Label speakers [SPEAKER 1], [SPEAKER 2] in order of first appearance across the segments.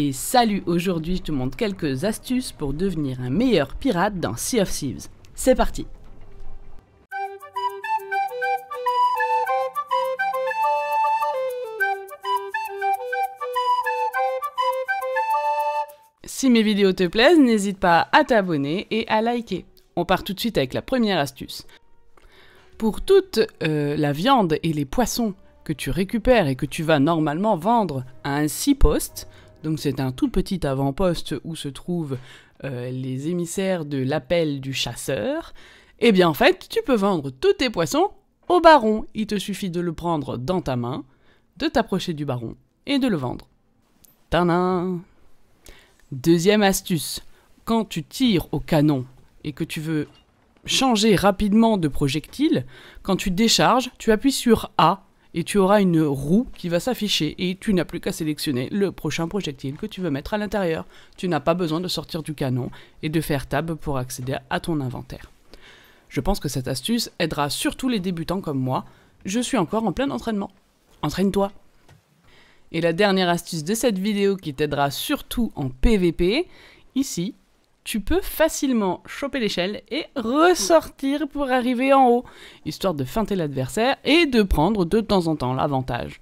[SPEAKER 1] Et salut, aujourd'hui je te montre quelques astuces pour devenir un meilleur pirate dans Sea of Thieves. C'est parti Si mes vidéos te plaisent, n'hésite pas à t'abonner et à liker. On part tout de suite avec la première astuce. Pour toute euh, la viande et les poissons que tu récupères et que tu vas normalement vendre à un sea post donc c'est un tout petit avant-poste où se trouvent euh, les émissaires de l'appel du chasseur. Eh bien en fait, tu peux vendre tous tes poissons au baron. Il te suffit de le prendre dans ta main, de t'approcher du baron et de le vendre. Tadam Deuxième astuce, quand tu tires au canon et que tu veux changer rapidement de projectile, quand tu décharges, tu appuies sur A et tu auras une roue qui va s'afficher et tu n'as plus qu'à sélectionner le prochain projectile que tu veux mettre à l'intérieur. Tu n'as pas besoin de sortir du canon et de faire tab pour accéder à ton inventaire. Je pense que cette astuce aidera surtout les débutants comme moi. Je suis encore en plein entraînement. Entraîne-toi Et la dernière astuce de cette vidéo qui t'aidera surtout en PVP, ici, tu peux facilement choper l'échelle et ressortir pour arriver en haut, histoire de feinter l'adversaire et de prendre de temps en temps l'avantage.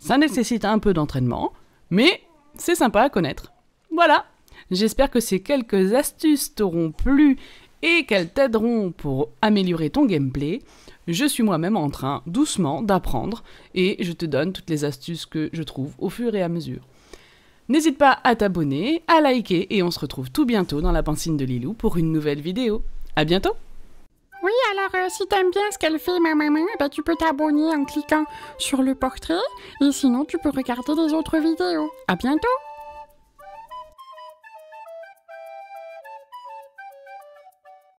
[SPEAKER 1] Ça nécessite un peu d'entraînement, mais c'est sympa à connaître. Voilà, j'espère que ces quelques astuces t'auront plu et qu'elles t'aideront pour améliorer ton gameplay. Je suis moi-même en train doucement d'apprendre et je te donne toutes les astuces que je trouve au fur et à mesure. N'hésite pas à t'abonner, à liker et on se retrouve tout bientôt dans la pensine de Lilou pour une nouvelle vidéo. À bientôt oui, alors euh, si t'aimes bien ce qu'elle fait, ma maman, eh ben, tu peux t'abonner en cliquant sur le portrait et sinon tu peux regarder les autres vidéos. À bientôt